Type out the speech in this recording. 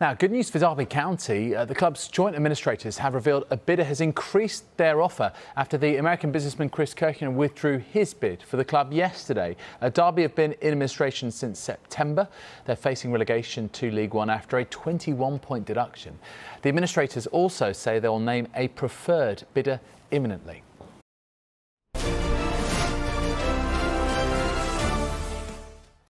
Now, good news for Derby County. Uh, the club's joint administrators have revealed a bidder has increased their offer after the American businessman Chris Kirkland withdrew his bid for the club yesterday. Uh, Derby have been in administration since September. They're facing relegation to League One after a 21 point deduction. The administrators also say they'll name a preferred bidder imminently.